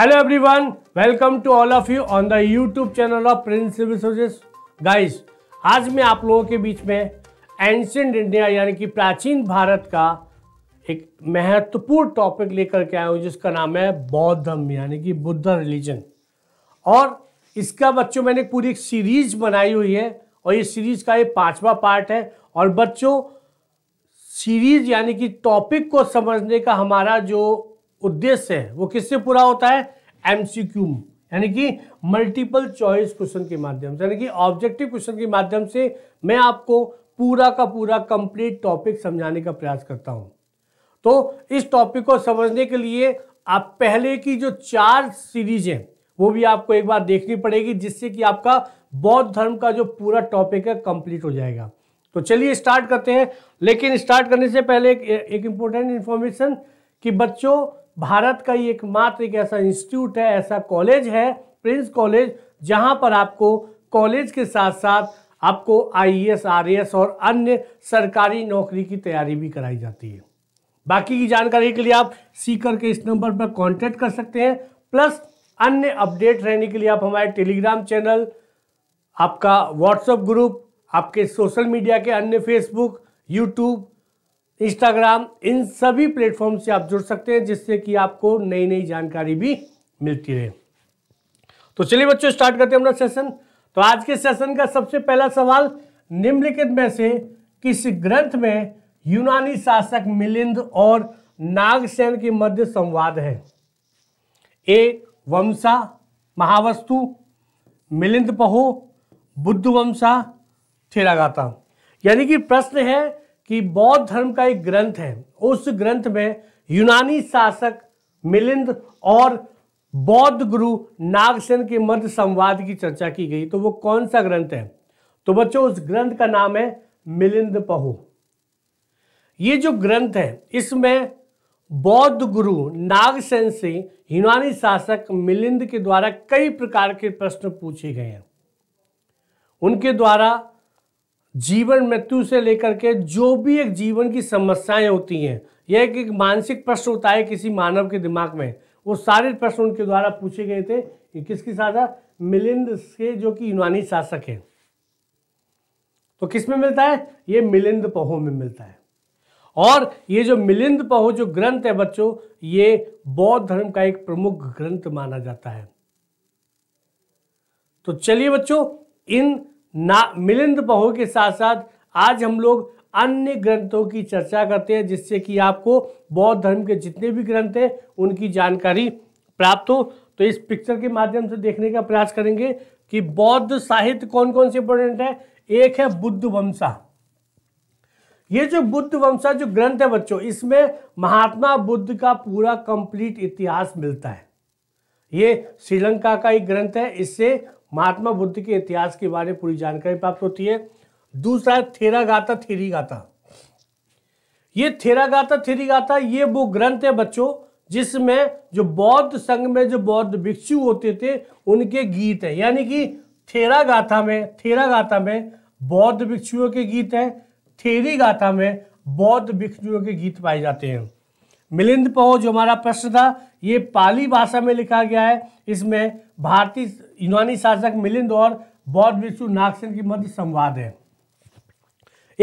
hello everyone welcome to all of you on the YouTube channel of Prince civil guys आज मैं आप लोगों के बीच में एंशेंट इंडिया यानी कि प्राचीन भारत का एक महत्वपूर्ण टॉपिक लेकर के आया हूँ जिसका नाम है बौद्ध धर्म यानी कि बुद्ध रिलीजन और इसका बच्चों मैंने पूरी एक सीरीज बनाई हुई है और ये सीरीज का ये पांचवा पार्ट है और बच्चों सीरीज यानी कि टॉपिक को समझने का हमारा जो उद्देश्य है वो किससे पूरा होता है क्यू यानी कि मल्टीपल चॉइस क्वेश्चन के माध्यम से यानी कि ऑब्जेक्टिव क्वेश्चन के माध्यम से मैं आपको पूरा का पूरा कंप्लीट टॉपिक समझाने का प्रयास करता हूं तो इस टॉपिक को समझने के लिए आप पहले की जो चार सीरीज हैं वो भी आपको एक बार देखनी पड़ेगी जिससे कि आपका बौद्ध धर्म का जो पूरा टॉपिक है कंप्लीट हो जाएगा तो चलिए स्टार्ट करते हैं लेकिन स्टार्ट करने से पहले एक, इंपॉर्टेंट इंफॉर्मेशन इन्फॉर्मेशन कि बच्चों भारत का ही एकमात्र एक ऐसा इंस्टीट्यूट है ऐसा कॉलेज है प्रिंस कॉलेज जहां पर आपको कॉलेज के साथ साथ आपको आईएएस आरएएस e e और अन्य सरकारी नौकरी की तैयारी भी कराई जाती है बाकी की जानकारी के लिए आप सीकर के इस नंबर पर कॉन्टेक्ट कर सकते हैं प्लस अन्य अपडेट रहने के लिए आप हमारे टेलीग्राम चैनल आपका व्हाट्सएप ग्रुप आपके सोशल मीडिया के अन्य फेसबुक यूट्यूब इंस्टाग्राम इन सभी प्लेटफॉर्म से आप जुड़ सकते हैं जिससे कि आपको नई नई जानकारी भी मिलती रहे तो चलिए बच्चों स्टार्ट करते हैं अपना सेशन तो आज के सेशन का सबसे पहला सवाल निम्नलिखित में से किस ग्रंथ में यूनानी शासक मिलिंद और नागसेन के मध्य संवाद है ए वंशा महावस्तु मिलिंद पहो बुद्ध वंशा थेरागाता यानी कि प्रश्न है कि बौद्ध धर्म का एक ग्रंथ है उस ग्रंथ में यूनानी शासक मिलिंद और बौद्ध गुरु नागसेन के मध्य संवाद की चर्चा की गई तो वो कौन सा ग्रंथ है तो बच्चों उस ग्रंथ का नाम है मिलिंद पहु ये जो ग्रंथ है इसमें बौद्ध गुरु नागसेन से यूनानी शासक मिलिंद के द्वारा कई प्रकार के प्रश्न पूछे गए हैं उनके द्वारा जीवन मृत्यु से लेकर के जो भी एक जीवन की समस्याएं होती हैं यह एक, एक मानसिक प्रश्न होता है किसी मानव के दिमाग में वो सारे प्रश्न उनके द्वारा पूछे गए थे कि किसकी साधा मिलिंद से जो कि यूनानी शासक है तो किस में मिलता है ये मिलिंद पहो में मिलता है और ये जो मिलिंद पहो जो ग्रंथ है बच्चों ये बौद्ध धर्म का एक प्रमुख ग्रंथ माना जाता है तो चलिए बच्चों इन ना मिलिंद बहु के साथ साथ आज हम लोग अन्य ग्रंथों की चर्चा करते हैं जिससे कि आपको बौद्ध धर्म के जितने भी ग्रंथ हैं उनकी जानकारी प्राप्त हो तो इस पिक्चर के माध्यम से देखने का प्रयास करेंगे कि बौद्ध साहित्य कौन कौन से इंपॉर्टेंट है एक है बुद्ध वंशा ये जो बुद्ध वंशा जो ग्रंथ है बच्चों इसमें महात्मा बुद्ध का पूरा कंप्लीट इतिहास मिलता है ये श्रीलंका का एक ग्रंथ है इससे महात्मा बुद्ध के इतिहास के बारे में पूरी जानकारी प्राप्त होती है दूसरा है थेरा गाथा थेरी गाथा ये थेरा गाथा थेरी गाथा ये वो ग्रंथ है बच्चों जिसमें जो बौद्ध संघ में जो बौद्ध भिक्षु होते थे उनके गीत है यानी कि थेरा गाथा में थेरा गाथा में बौद्ध भिक्षुओं के गीत हैं थेरी गाथा में बौद्ध भिक्षुओं के गीत पाए जाते हैं मिलिंद पहो जो हमारा प्रश्न था ये पाली भाषा में लिखा गया है इसमें भारतीय यूनानी शासक मिलिंद और बौद्ध विश्व नागसेन के मध्य संवाद है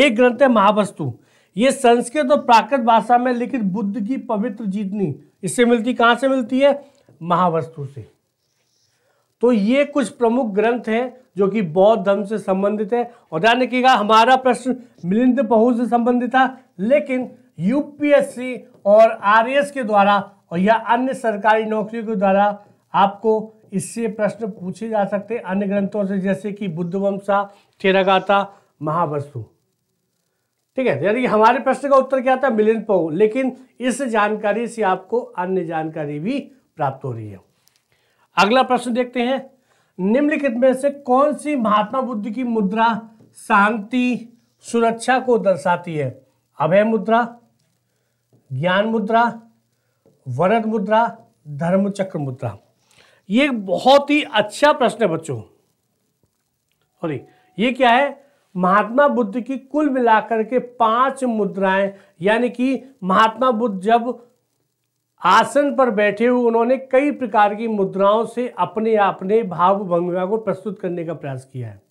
एक ग्रंथ है महावस्तु ये संस्कृत और प्राकृत भाषा में लिखित बुद्ध की पवित्र जीतनी इससे मिलती कहाँ से मिलती है महावस्तु से तो ये कुछ प्रमुख ग्रंथ हैं जो कि बौद्ध धर्म से संबंधित है और ध्यान रखिएगा हमारा प्रश्न मिलिंद बहु से संबंधित था लेकिन यूपीएससी और आर के द्वारा और या अन्य सरकारी नौकरियों के द्वारा आपको इससे प्रश्न पूछे जा सकते हैं अन्य ग्रंथों से जैसे कि बुद्ध वंशा थेरागाता महावस्तु ठीक है यानी हमारे प्रश्न का उत्तर क्या था मिलिन पो लेकिन इस जानकारी से आपको अन्य जानकारी भी प्राप्त हो रही है अगला प्रश्न देखते हैं निम्नलिखित में से कौन सी महात्मा बुद्ध की मुद्रा शांति सुरक्षा को दर्शाती है अभय मुद्रा ज्ञान मुद्रा वरद मुद्रा धर्म चक्र मुद्रा ये बहुत ही अच्छा प्रश्न है बच्चों सॉरी ये क्या है महात्मा बुद्ध की कुल मिलाकर के पांच मुद्राएं यानी कि महात्मा बुद्ध जब आसन पर बैठे हुए उन्होंने कई प्रकार की मुद्राओं से अपने अपने भाव भंगिमा को प्रस्तुत करने का प्रयास किया है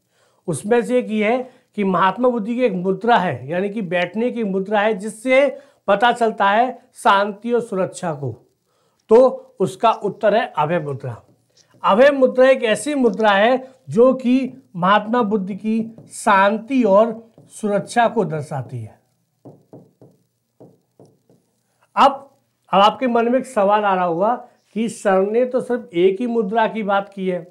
उसमें से एक ये है कि महात्मा बुद्धि की एक मुद्रा है यानी कि बैठने की मुद्रा है जिससे पता चलता है शांति और सुरक्षा को तो उसका उत्तर है अभय मुद्रा अभय मुद्रा एक ऐसी मुद्रा है जो कि महात्मा बुद्ध की शांति और सुरक्षा को दर्शाती है अब अब आपके मन में एक सवाल आ रहा होगा कि सर ने तो सिर्फ एक ही मुद्रा की बात की है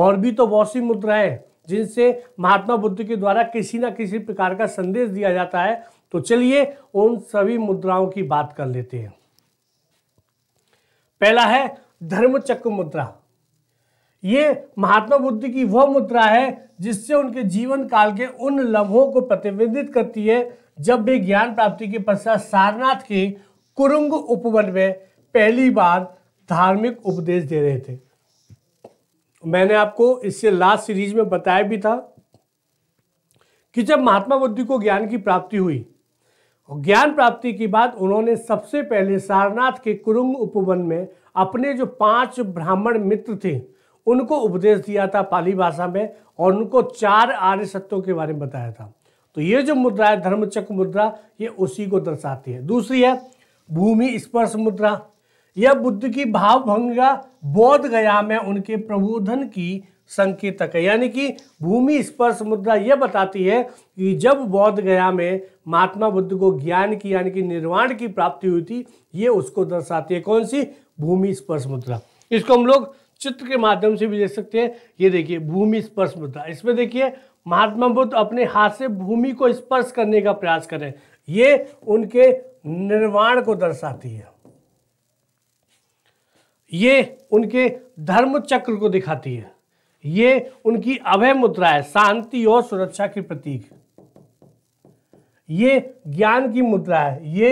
और भी तो बहुत सी मुद्रा है जिनसे महात्मा बुद्ध के द्वारा किसी ना किसी प्रकार का संदेश दिया जाता है तो चलिए उन सभी मुद्राओं की बात कर लेते हैं पहला है धर्मचक्र मुद्रा ये महात्मा बुद्ध की वह मुद्रा है जिससे उनके जीवन काल के उन लम्हों को प्रतिबिंबित करती है जब वे ज्ञान प्राप्ति के पश्चात सारनाथ के कुरुंग उपवन में पहली बार धार्मिक उपदेश दे रहे थे मैंने आपको इससे लास्ट सीरीज में बताया भी था कि जब महात्मा बुद्धि को ज्ञान की प्राप्ति हुई ज्ञान प्राप्ति की बात उन्होंने सबसे पहले सारनाथ के कुरुंग उपवन में अपने जो पांच ब्राह्मण मित्र थे उनको उपदेश दिया था पाली भाषा में और उनको चार आर्य सत्यों के बारे में बताया था तो ये जो मुद्रा है धर्मचक्र मुद्रा ये उसी को दर्शाती है दूसरी है भूमि स्पर्श मुद्रा यह बुद्ध की भावभंगा बोध गया में उनके प्रबोधन की संकेतक है यानी कि भूमि स्पर्श मुद्रा यह बताती है कि जब बौद्ध गया में महात्मा बुद्ध को ज्ञान की यानी कि निर्वाण की प्राप्ति हुई थी ये उसको दर्शाती है कौन सी भूमि स्पर्श मुद्रा इसको हम लोग चित्र के माध्यम से भी देख सकते हैं ये देखिए भूमि स्पर्श मुद्रा इसमें देखिए महात्मा बुद्ध अपने हाथ से भूमि को स्पर्श करने का प्रयास करें ये उनके निर्वाण को दर्शाती है ये उनके धर्म चक्र को दिखाती है ये उनकी अभय मुद्रा है शांति और सुरक्षा के प्रतीक ये ज्ञान की मुद्रा है ये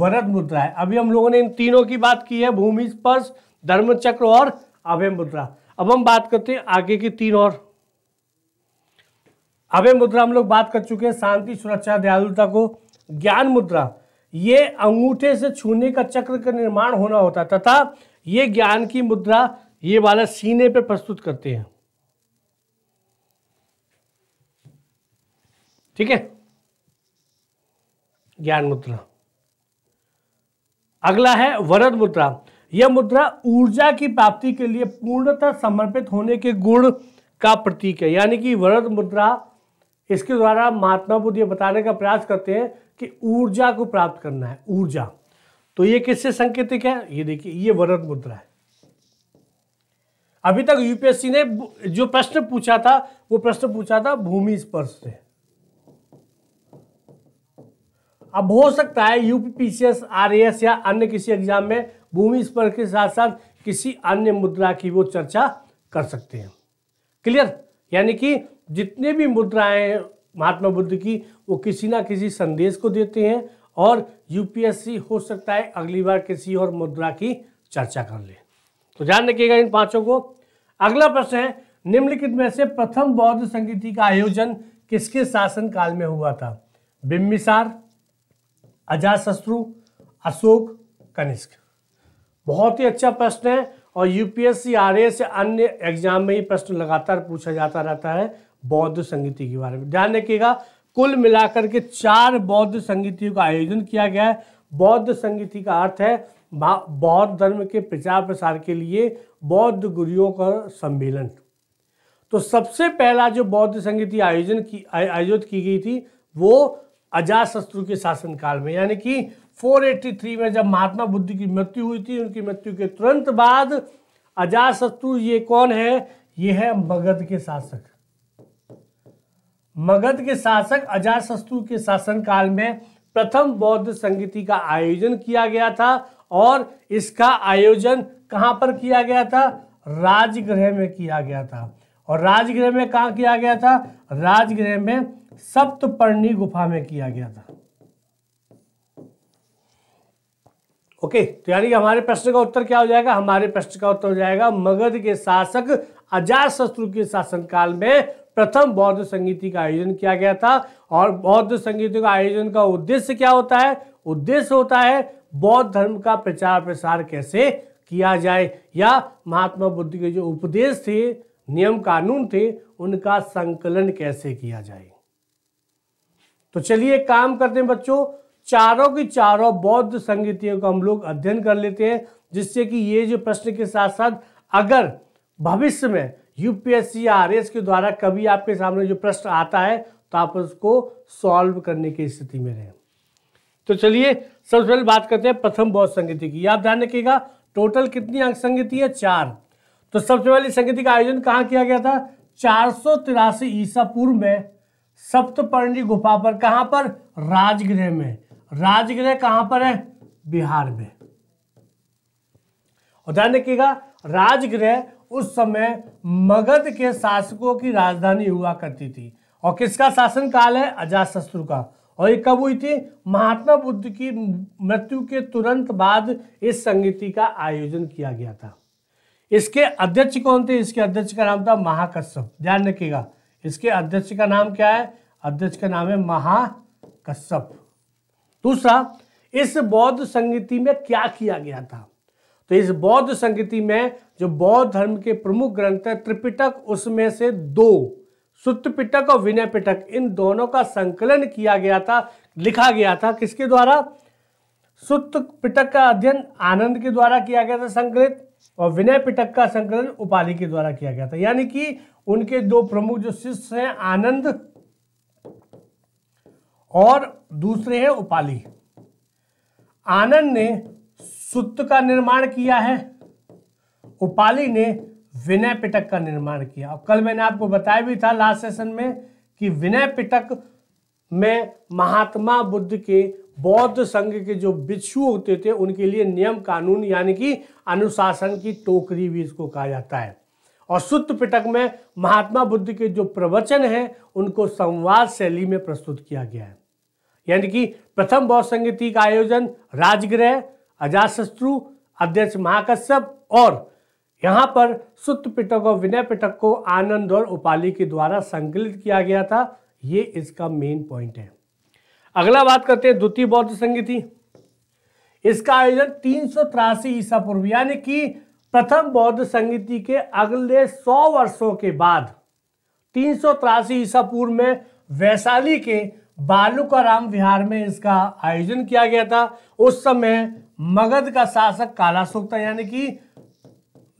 वरद मुद्रा है अभी हम लोगों ने इन तीनों की बात की है भूमि स्पर्श धर्म चक्र और अभय मुद्रा अब हम बात करते हैं आगे की तीन और अभय मुद्रा हम लोग बात कर चुके हैं शांति सुरक्षा दयालुता को ज्ञान मुद्रा ये अंगूठे से छूने का चक्र का निर्माण होना होता तथा ये ज्ञान की मुद्रा ये वाला सीने पर प्रस्तुत करते हैं ठीक है ज्ञान मुद्रा अगला है वरद मुद्रा यह मुद्रा ऊर्जा की प्राप्ति के लिए पूर्णतः समर्पित होने के गुण का प्रतीक है यानी कि वरद मुद्रा इसके द्वारा महात्मा बुद्ध ये बताने का प्रयास करते हैं कि ऊर्जा को प्राप्त करना है ऊर्जा तो ये किससे संकेतिक है ये देखिए ये वरद मुद्रा है अभी तक यूपीएससी ने जो प्रश्न पूछा था वो प्रश्न पूछा था भूमि स्पर्श से अब हो सकता है UP P C S A S या अन्य किसी एग्जाम में भूमि स्पर्श के साथ साथ किसी अन्य मुद्रा की वो चर्चा कर सकते हैं क्लियर यानी कि जितने भी मुद्राएं महात्मा बुद्ध की वो किसी ना किसी संदेश को देते हैं और यूपीएससी हो सकता है अगली बार किसी और मुद्रा की चर्चा कर ले तो ध्यान रखिएगा इन पांचों को अगला प्रश्न है निम्नलिखित में से प्रथम बौद्ध संगीति का आयोजन किसके शासनकाल में हुआ था बिम्बिसार अजाशत्रु अशोक कनिष्क बहुत ही अच्छा प्रश्न है और यूपीएससी आर एस अन्य एग्जाम में ही प्रश्न लगातार पूछा जाता रहता है बौद्ध संगीति के बारे में ध्यान रखिएगा कुल मिलाकर के चार बौद्ध संगीतियों का आयोजन किया गया है बौद्ध संगीति का अर्थ है बौद्ध धर्म के प्रचार प्रसार के लिए बौद्ध गुरुओं का सम्मेलन तो सबसे पहला जो बौद्ध संगीति आयोजन की आयोजित की गई थी वो अजाशत्रु के शासनकाल में यानी कि 483 में जब महात्मा बुद्ध की मृत्यु हुई थी उनकी मृत्यु के तुरंत बाद अजाशत्रु ये कौन है ये है मगध के शासक मगध के शासक अजाशत्रु के शासनकाल में प्रथम बौद्ध संगीति का आयोजन किया गया था और इसका आयोजन कहाँ पर किया गया था राजगृह में किया गया था और राजगृह में कहाँ किया गया था राजगृह में सप्तपर्णी गुफा में किया गया था ओके तो यानी हमारे प्रश्न का उत्तर क्या हो जाएगा हमारे प्रश्न का उत्तर हो जाएगा मगध के शासक अजात शत्रु के शासनकाल में प्रथम बौद्ध संगीति का आयोजन किया गया था और बौद्ध संगीति का आयोजन का उद्देश्य क्या होता है उद्देश्य होता है बौद्ध धर्म का प्रचार प्रसार कैसे किया जाए या महात्मा बुद्ध के जो उपदेश थे नियम कानून थे उनका संकलन कैसे किया जाए तो चलिए काम करते हैं बच्चों चारों की चारों बौद्ध संगीतियों का हम लोग अध्ययन कर लेते हैं जिससे कि ये जो प्रश्न के साथ साथ अगर भविष्य में यूपीएससी या आर के द्वारा कभी आपके सामने जो प्रश्न आता है तो आप उसको सॉल्व करने की स्थिति में रहें तो चलिए सबसे पहले बात करते हैं प्रथम बौद्ध संगीति की आप ध्यान रखिएगा टोटल कितनी अंक संगीति है चार तो सबसे पहले संगीति का आयोजन कहाँ किया गया था चार ईसा पूर्व में सप्तपर्णी गुफा पर कहाँ पर राजगृह में राजगृह कहाँ पर है बिहार में और ध्यान रखिएगा राजगृह उस समय मगध के शासकों की राजधानी हुआ करती थी और किसका शासन काल है अजात शत्रु का और ये कब हुई थी महात्मा बुद्ध की मृत्यु के तुरंत बाद इस संगीति का आयोजन किया गया था इसके अध्यक्ष कौन थे इसके अध्यक्ष का नाम था महाकश्यप ध्यान रखिएगा इसके अध्यक्ष का नाम क्या है अध्यक्ष का नाम है महाकश्यप दूसरा इस बौद्ध संगीति में क्या किया गया था तो इस बौद्ध संगीति में जो बौद्ध धर्म के प्रमुख ग्रंथ है त्रिपिटक उसमें से दो सुत्त पिटक और विनय पिटक इन दोनों का संकलन किया गया था लिखा गया था किसके द्वारा सुत पिटक का अध्ययन आनंद के द्वारा किया गया था संकलित और विनय पिटक का संकलन उपाली के द्वारा किया गया था यानी कि उनके दो प्रमुख जो शिष्य हैं आनंद और दूसरे हैं उपाली आनंद ने सुत्त का निर्माण किया है उपाली ने विनय पिटक का निर्माण किया और कल मैंने आपको बताया भी था लास्ट सेशन में कि विनय पिटक में महात्मा बुद्ध के बौद्ध संघ के जो भिक्षु होते थे उनके लिए नियम कानून यानी कि अनुशासन की टोकरी भी इसको कहा जाता है और सुत्त पिटक में महात्मा बुद्ध के जो प्रवचन हैं उनको संवाद शैली में प्रस्तुत किया गया है यानी कि प्रथम बौद्ध संगीति का आयोजन राजगृह अजाशत्रु अध्यक्ष महाकश्यप और यहाँ पर सुत्त पिटक और विनय पिटक को आनंद और उपाली के द्वारा संकलित किया गया था ये इसका मेन पॉइंट है अगला बात करते हैं द्वितीय बौद्ध संगीति इसका आयोजन तीन सौ तिरासी ईसा पूर्व यानी कि प्रथम बौद्ध संगीति के अगले सौ वर्षों के बाद तीन सौ तिरासी ईसा पूर्व में वैशाली के राम विहार में इसका आयोजन किया गया था उस समय मगध का शासक कालाशोक था यानी कि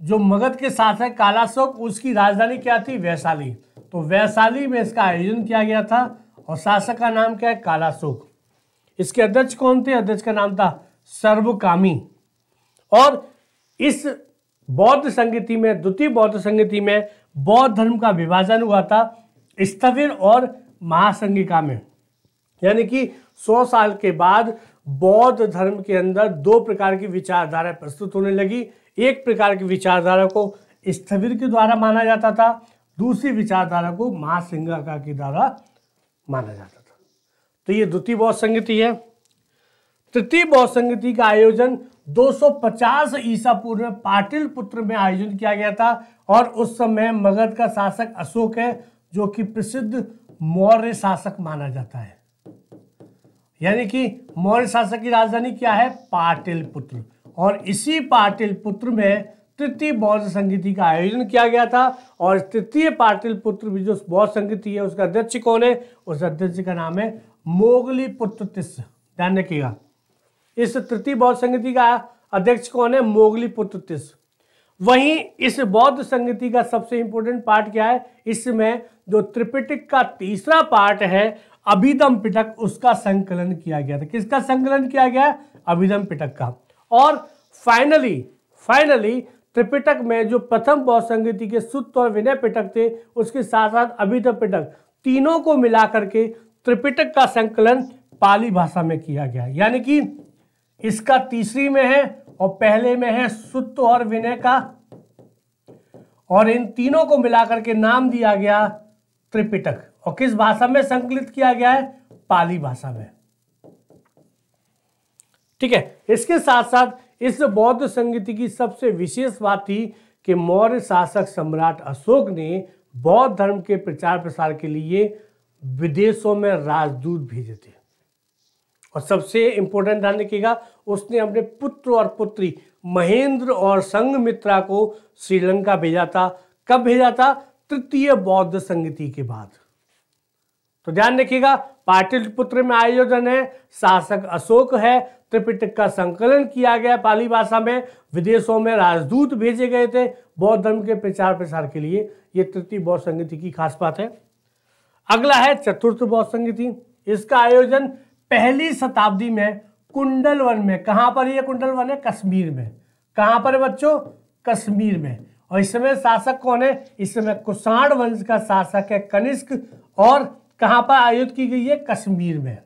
जो मगध के शासक कालाशोक उसकी राजधानी क्या थी वैशाली तो वैशाली में इसका आयोजन किया गया था और शासक का नाम क्या है कालाशोक इसके अध्यक्ष कौन थे अध्यक्ष का नाम था सर्वकामी और इस बौद्ध संगीति में द्वितीय बौद्ध संगीति में बौद्ध धर्म का विभाजन हुआ था स्थविर और महासंगिका में यानी कि 100 साल के बाद बौद्ध धर्म के अंदर दो प्रकार की विचारधारा प्रस्तुत होने लगी एक प्रकार की विचारधारा को स्थविर के द्वारा माना जाता था दूसरी विचारधारा को महासिंगाका की धारा माना जाता था तो ये द्वितीय बौद्ध संगति है तृतीय बौद्ध संगति का आयोजन 250 ईसा पूर्व में पाटिल पुत्र में आयोजन किया गया था और उस समय मगध का शासक अशोक है जो कि प्रसिद्ध मौर्य शासक माना जाता है यानी कि मौर्य शासक की राजधानी क्या है पाटिल पुत्र और इसी पाटिल पुत्र में तृतीय बौद्ध संगीति का आयोजन किया गया था और तृतीय पाटिल पुत्र जो बौद्ध संगीति है उसका अध्यक्ष कौन है उस अध्यक्ष का नाम है मोगली पुत्र ध्यान रखिएगा इस तृतीय बौद्ध संगीति का अध्यक्ष कौन है मोगली पुत्र वहीं इस बौद्ध संगीति का सबसे इंपॉर्टेंट पार्ट क्या है इसमें जो त्रिपिटक का तीसरा पार्ट है अभिदम पिटक उसका संकलन किया गया था किसका संकलन किया गया अभिदम पिटक का और फाइनली फाइनली त्रिपिटक में जो प्रथम बौद्ध संगीति के सुत्त और विनय पिटक थे उसके साथ साथ अभिधप तो पिटक तीनों को मिलाकर के त्रिपिटक का संकलन पाली भाषा में किया गया यानी कि इसका तीसरी में है और पहले में है सुत्त और विनय का और इन तीनों को मिलाकर के नाम दिया गया त्रिपिटक और किस भाषा में संकलित किया गया है पाली भाषा में ठीक है इसके साथ साथ इस बौद्ध संगीति की सबसे विशेष बात थी कि मौर्य शासक सम्राट अशोक ने बौद्ध धर्म के प्रचार प्रसार के लिए विदेशों में राजदूत भेजे थे और सबसे इंपॉर्टेंट ध्यान रखिएगा उसने अपने पुत्र और पुत्री महेंद्र और संगमित्रा को श्रीलंका भेजा था कब भेजा था तृतीय बौद्ध संगीति के बाद तो ध्यान रखिएगा पाटिल पुत्र में आयोजन है शासक अशोक है त्रिपिटक का संकलन किया गया पाली भाषा में विदेशों में राजदूत भेजे गए थे बौद्ध धर्म के प्रचार प्रसार के लिए ये तृतीय बौद्ध संगीति की खास बात है अगला है चतुर्थ बौद्ध संगीति इसका आयोजन पहली शताब्दी में कुंडलवन में कहाँ पर यह कुंडलवन है कश्मीर में कहाँ पर बच्चों कश्मीर में और इस समय शासक कौन है इस समय कुषाण वंश का शासक है कनिष्क और कहाँ पर आयोजित की गई है कश्मीर में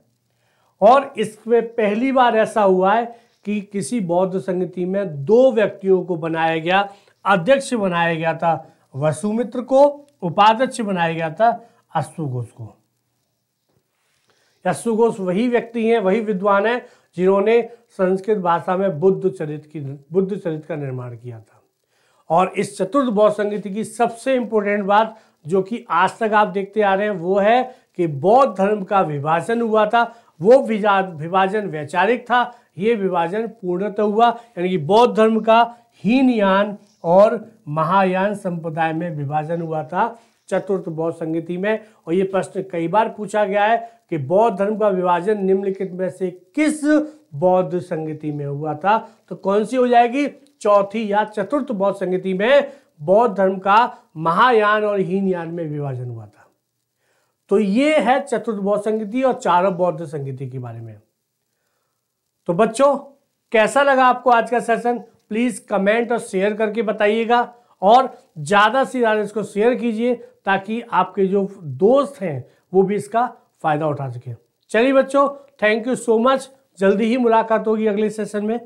और इसमें पहली बार ऐसा हुआ है कि किसी बौद्ध संगति में दो व्यक्तियों को बनाया गया अध्यक्ष बनाया गया था वसुमित्र को उपाध्यक्ष बनाया गया था अश्वघोष को अश्वघोष वही व्यक्ति हैं वही विद्वान हैं जिन्होंने संस्कृत भाषा में बुद्ध चरित की बुद्ध चरित का निर्माण किया था और इस चतुर्थ बौद्ध संगति की सबसे इंपॉर्टेंट बात जो कि आज तक आप देखते आ रहे हैं वो है कि बौद्ध धर्म का विभाजन हुआ था वो विभाजन वैचारिक था ये विभाजन पूर्णतः हुआ यानी कि बौद्ध धर्म का हीनयान और महायान संप्रदाय में विभाजन हुआ था चतुर्थ बौद्ध संगति में और ये प्रश्न कई बार पूछा गया है कि बौद्ध धर्म का विभाजन निम्नलिखित में से किस बौद्ध संगति में हुआ था तो कौन सी हो जाएगी चौथी या चतुर्थ बौद्ध संगति में बौद्ध धर्म का महायान और हीनयान में विभाजन हुआ था तो ये है चतुर्थ बौद्ध संगीति और चारव बौद्ध संगीति के बारे में तो बच्चों कैसा लगा आपको आज का सेशन प्लीज़ कमेंट और शेयर करके बताइएगा और ज़्यादा से ज़्यादा इसको शेयर कीजिए ताकि आपके जो दोस्त हैं वो भी इसका फ़ायदा उठा सके चलिए बच्चों थैंक यू सो मच जल्दी ही मुलाकात होगी अगले सेशन में